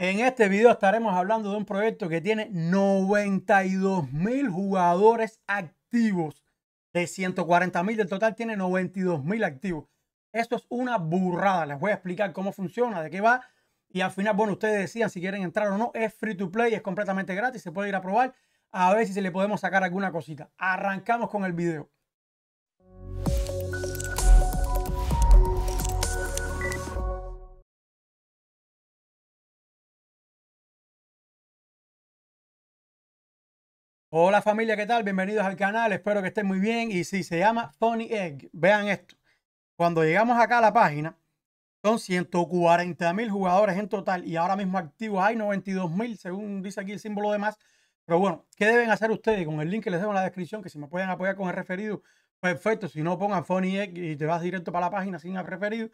En este video estaremos hablando de un proyecto que tiene 92 mil jugadores activos. De 140.000 del total tiene 92 mil activos. Esto es una burrada. Les voy a explicar cómo funciona, de qué va. Y al final, bueno, ustedes decían si quieren entrar o no. Es free to play, es completamente gratis. Se puede ir a probar a ver si se le podemos sacar alguna cosita. Arrancamos con el video. Hola familia, ¿qué tal? Bienvenidos al canal, espero que estén muy bien. Y si se llama Funny Egg, vean esto. Cuando llegamos acá a la página, son 140 mil jugadores en total y ahora mismo activos hay 92 mil, según dice aquí el símbolo de más. Pero bueno, ¿qué deben hacer ustedes? Con el link que les dejo en la descripción, que si me pueden apoyar con el referido, perfecto. Si no, pongan Funny Egg y te vas directo para la página sin el referido.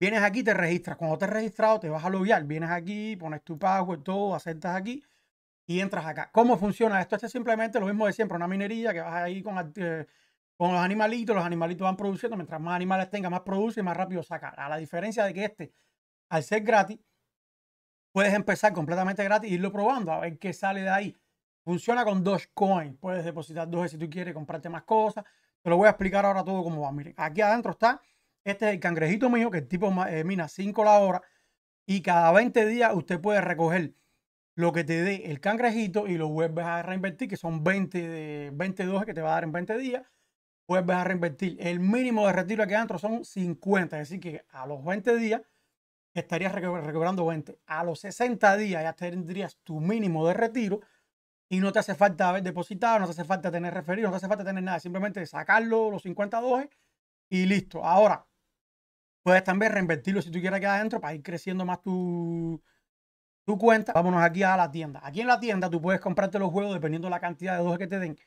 Vienes aquí, te registras. Cuando te has registrado, te vas a loguear. Vienes aquí, pones tu password, todo, aceptas aquí y entras acá. ¿Cómo funciona esto? Esto es simplemente lo mismo de siempre, una minería que vas ahí con, eh, con los animalitos, los animalitos van produciendo, mientras más animales tenga, más produce y más rápido saca. A la diferencia de que este, al ser gratis, puedes empezar completamente gratis e irlo probando a ver qué sale de ahí. Funciona con Dogecoin, puedes depositar Doge si tú quieres, comprarte más cosas. Te lo voy a explicar ahora todo cómo va. Miren, aquí adentro está, este es el cangrejito mío, que el tipo eh, mina 5 la hora y cada 20 días usted puede recoger lo que te dé el cangrejito y lo vuelves a reinvertir, que son 20 de 22 que te va a dar en 20 días, vuelves a reinvertir. El mínimo de retiro que adentro son 50, es decir, que a los 20 días estarías recuperando 20. A los 60 días ya tendrías tu mínimo de retiro y no te hace falta haber depositado, no te hace falta tener referido, no te hace falta tener nada, simplemente sacarlo los 50 dólares y listo. Ahora, puedes también reinvertirlo si tú quieres quedar adentro para ir creciendo más tu tu cuenta. Vámonos aquí a la tienda. Aquí en la tienda tú puedes comprarte los huevos dependiendo de la cantidad de dos que te den.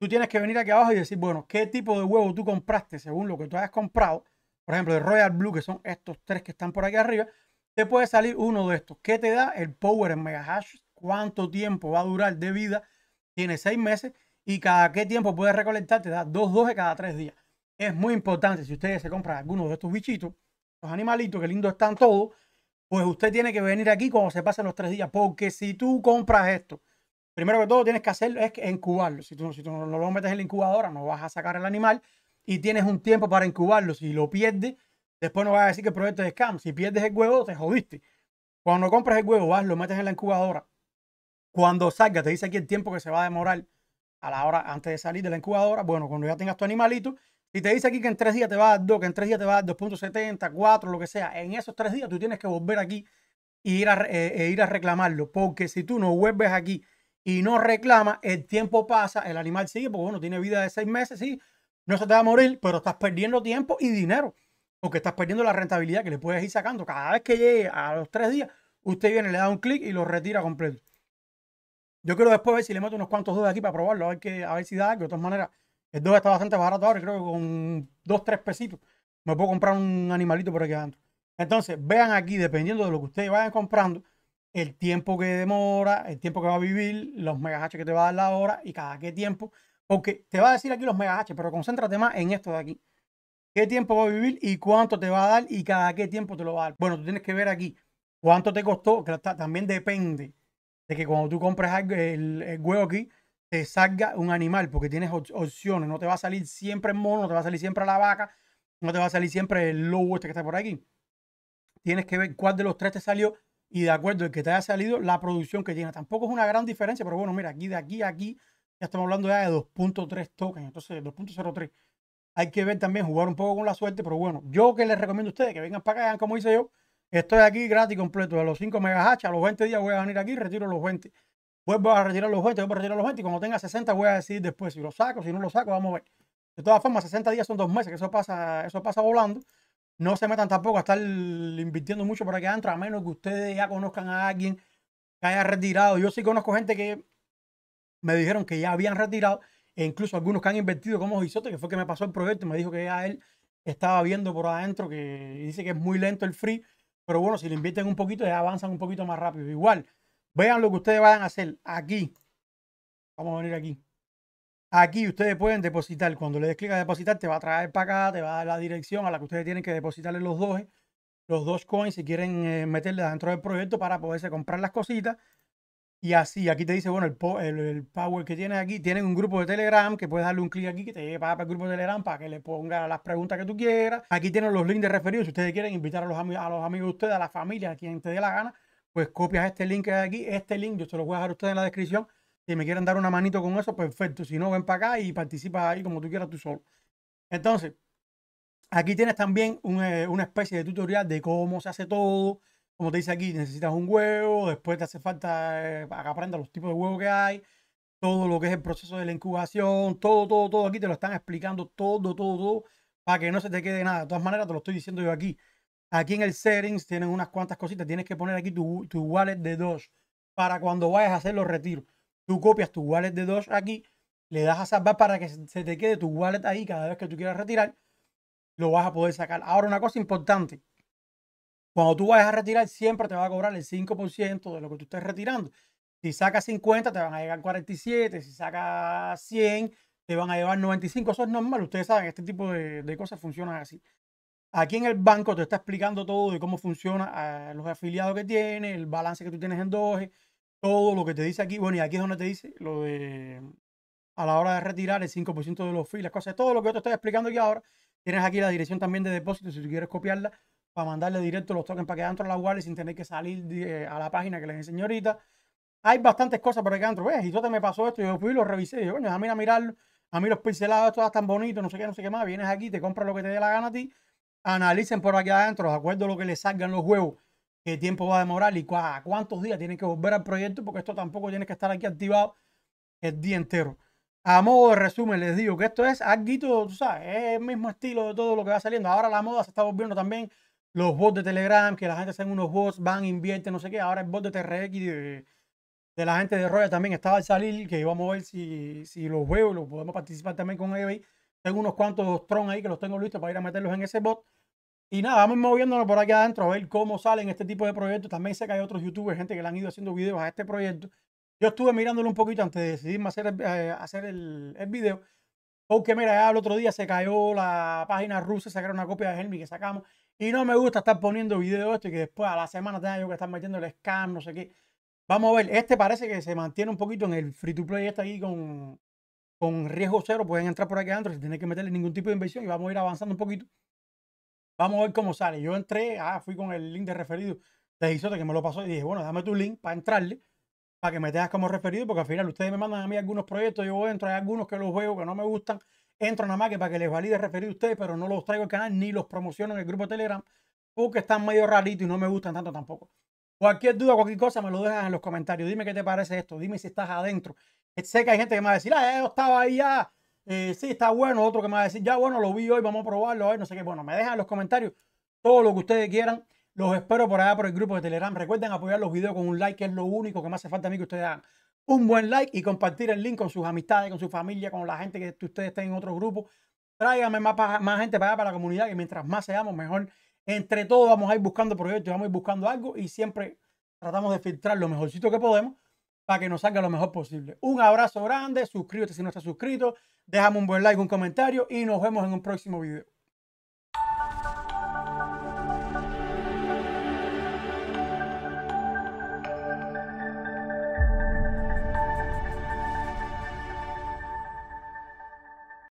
Tú tienes que venir aquí abajo y decir, bueno, qué tipo de huevo tú compraste según lo que tú hayas comprado. Por ejemplo, el Royal Blue, que son estos tres que están por aquí arriba, te puede salir uno de estos. ¿Qué te da el power en mega hash? ¿Cuánto tiempo va a durar de vida? Tiene seis meses y cada qué tiempo puedes recolectar, te da dos doce cada tres días. Es muy importante si ustedes se compran alguno de estos bichitos, los animalitos, que lindos están todos, pues usted tiene que venir aquí cuando se pasen los tres días, porque si tú compras esto, primero que todo tienes que hacerlo es incubarlo. Si tú, si no lo metes en la incubadora, no vas a sacar el animal y tienes un tiempo para incubarlo. Si lo pierdes, después no vas a decir que el proyecto es scam. Si pierdes el huevo, te jodiste. Cuando compras el huevo, vas, lo metes en la incubadora. Cuando salga, te dice aquí el tiempo que se va a demorar a la hora antes de salir de la incubadora. Bueno, cuando ya tengas tu animalito, y te dice aquí que en tres días te va a dar 2, que en tres días te va a dar 2.70, 4, lo que sea, en esos tres días tú tienes que volver aquí y ir a, e ir a reclamarlo. Porque si tú no vuelves aquí y no reclamas, el tiempo pasa, el animal sigue, porque bueno, tiene vida de seis meses, sí, no se te va a morir, pero estás perdiendo tiempo y dinero. Porque estás perdiendo la rentabilidad que le puedes ir sacando. Cada vez que llegue a los tres días, usted viene, le da un clic y lo retira completo. Yo quiero después ver si le meto unos cuantos dos de aquí para probarlo, a ver, que, a ver si da que De otra maneras, el 2 está bastante barato ahora, creo que con 2, 3 pesitos me puedo comprar un animalito por aquí adentro. Entonces, vean aquí, dependiendo de lo que ustedes vayan comprando, el tiempo que demora, el tiempo que va a vivir, los megahaches que te va a dar la hora y cada qué tiempo. Porque te va a decir aquí los megahaches, pero concéntrate más en esto de aquí. ¿Qué tiempo va a vivir y cuánto te va a dar y cada qué tiempo te lo va a dar? Bueno, tú tienes que ver aquí cuánto te costó, que también depende de que cuando tú compres el huevo aquí, te salga un animal, porque tienes opciones. No te va a salir siempre el mono, no te va a salir siempre la vaca, no te va a salir siempre el lobo este que está por aquí. Tienes que ver cuál de los tres te salió y de acuerdo al que te haya salido la producción que tiene. Tampoco es una gran diferencia, pero bueno, mira, aquí de aquí a aquí ya estamos hablando ya de 2.3 tokens, entonces 2.03. Hay que ver también, jugar un poco con la suerte, pero bueno, yo que les recomiendo a ustedes que vengan para acá, como hice yo. Estoy aquí gratis completo, de los 5 mega a los 20 días voy a venir aquí, retiro los 20. Pues voy a retirar los 20, voy a retirar los 20 y cuando tenga 60 voy a decir después si lo saco, si no lo saco, vamos a ver. De todas formas, 60 días son dos meses, que eso pasa, eso pasa volando. No se metan tampoco a estar invirtiendo mucho para que entre, a menos que ustedes ya conozcan a alguien que haya retirado. Yo sí conozco gente que me dijeron que ya habían retirado, e incluso algunos que han invertido, como Gisote, que fue que me pasó el proyecto, y me dijo que ya él estaba viendo por adentro que dice que es muy lento el free, pero bueno, si le invierten un poquito, ya avanzan un poquito más rápido. Igual, Vean lo que ustedes vayan a hacer aquí. Vamos a venir aquí. Aquí ustedes pueden depositar. Cuando le des clic a depositar, te va a traer para acá, te va a dar la dirección a la que ustedes tienen que depositarle los dos, los dos coins si quieren eh, meterle dentro del proyecto para poderse comprar las cositas. Y así, aquí te dice, bueno, el, power que tiene aquí, tienen un grupo de Telegram que puedes darle un clic aquí que te lleve para el grupo de Telegram para que le ponga las preguntas que tú quieras. Aquí tienen los links de referidos si ustedes quieren invitar a los, a los amigos de ustedes, a la familia, a quien te dé la gana pues copias este link que hay aquí, este link, yo se lo voy a dejar a ustedes en la descripción. Si me quieren dar una manito con eso, perfecto. Si no, ven para acá y participa ahí como tú quieras tú solo. Entonces, aquí tienes también eh, una especie de tutorial de cómo se hace todo. Como te dice aquí, necesitas un huevo, después te hace falta eh, para que aprendas los tipos de huevos que hay, todo lo que es el proceso de la incubación, todo, todo, todo. Aquí te lo están explicando todo, todo, todo, para que no se te quede nada. De todas maneras, te lo estoy diciendo yo aquí. Aquí en el settings tienen unas cuantas cositas. Tienes que poner aquí tu, wallet de dos para cuando vayas a hacer los retiros. Tú copias tu wallet de dos aquí, le das a salvar para que se te quede tu wallet ahí cada vez que tú quieras retirar. Lo vas a poder sacar. Ahora, una cosa importante. Cuando tú vayas a retirar, siempre te va a cobrar el 5% de lo que tú estés retirando. Si sacas 50, te van a llegar 47. Si sacas 100, te van a llevar 95. Eso es normal. Ustedes saben, este tipo de cosas funcionan así. Aquí en el banco te está explicando todo de cómo funciona eh, los afiliados que tiene, el balance que tú tienes en Doge, todo lo que te dice aquí. Bueno, y aquí es donde te dice lo de a la hora de retirar el 5% de los fees, cosas, todo lo que yo te estoy explicando aquí ahora. Tienes aquí la dirección también de depósito si tú quieres copiarla para mandarle directo los tokens para que dentro de la wallet sin tener que salir a la página que les enseño ahorita. Hay bastantes cosas para que dentro. ¿Ves? Y yo te me pasó esto, yo fui y lo revisé. Y yo, bueno, a mí a mirarlo, a mí los pincelados, todas tan bonitos, no sé qué, no sé qué más. Vienes aquí, te compras lo que te dé la gana a ti analicen por aquí adentro, de acuerdo a lo que les salgan los juegos, qué tiempo va a demorar y cuántos días tienen que volver al proyecto, porque esto tampoco tiene que estar aquí activado el día entero. A modo de resumen, les digo que esto es algo, tú sabes, es el mismo estilo de todo lo que va saliendo. Ahora la moda se está volviendo también los bots de Telegram, que la gente hace unos bots, van, invierte, no sé qué. Ahora el bot de TRX de, la gente de Roya también estaba al salir, que vamos a ver si, si los juegos los podemos participar también con ellos tengo unos cuantos Tron ahí que los tengo listos para ir a meterlos en ese bot. Y nada, vamos moviéndonos por aquí adentro a ver cómo salen este tipo de proyectos. También sé que hay otros youtubers, gente que le han ido haciendo videos a este proyecto. Yo estuve mirándolo un poquito antes de decidirme hacer eh, hacer el, el video. Porque mira, ya el otro día se cayó la página rusa, sacaron una copia de Helmi que sacamos. Y no me gusta estar poniendo videos esto y que después a la semana tenga yo que estar metiendo el scam no sé qué. Vamos a ver, este parece que se mantiene un poquito en el free to play está ahí con, con riesgo cero pueden entrar por aquí adentro sin tener que meterle ningún tipo de inversión y vamos a ir avanzando un poquito. Vamos a ver cómo sale. Yo entré, ah, fui con el link de referido de Gisote que me lo pasó y dije, bueno, dame tu link para entrarle, para que me tengas como referido, porque al final ustedes me mandan a mí algunos proyectos, yo entro, hay algunos que los veo que no me gustan, entro nada más que para que les valide referido a ustedes, pero no los traigo al canal ni los promociono en el grupo de Telegram, porque están medio raritos y no me gustan tanto tampoco. Cualquier duda, cualquier cosa, me lo dejas en los comentarios. Dime qué te parece esto. Dime si estás adentro. Sé que hay gente que me va a decir, ah, yo estaba ahí ya, eh, sí, está bueno. Otro que me va a decir, ya bueno, lo vi hoy, vamos a probarlo, a no sé qué. Bueno, me dejan los comentarios todo lo que ustedes quieran. Los espero por allá por el grupo de Telegram. Recuerden apoyar los videos con un like, que es lo único que me hace falta a mí que ustedes hagan. Un buen like y compartir el link con sus amistades, con su familia, con la gente que ustedes estén en otro grupo. Tráiganme más, más gente para allá, para la comunidad, que mientras más seamos, mejor. Entre todos vamos a ir buscando proyectos, vamos a ir buscando algo y siempre tratamos de filtrar lo mejorcito que podemos para que nos salga lo mejor posible. Un abrazo grande, suscríbete si no estás suscrito, déjame un buen like, un comentario y nos vemos en un próximo video.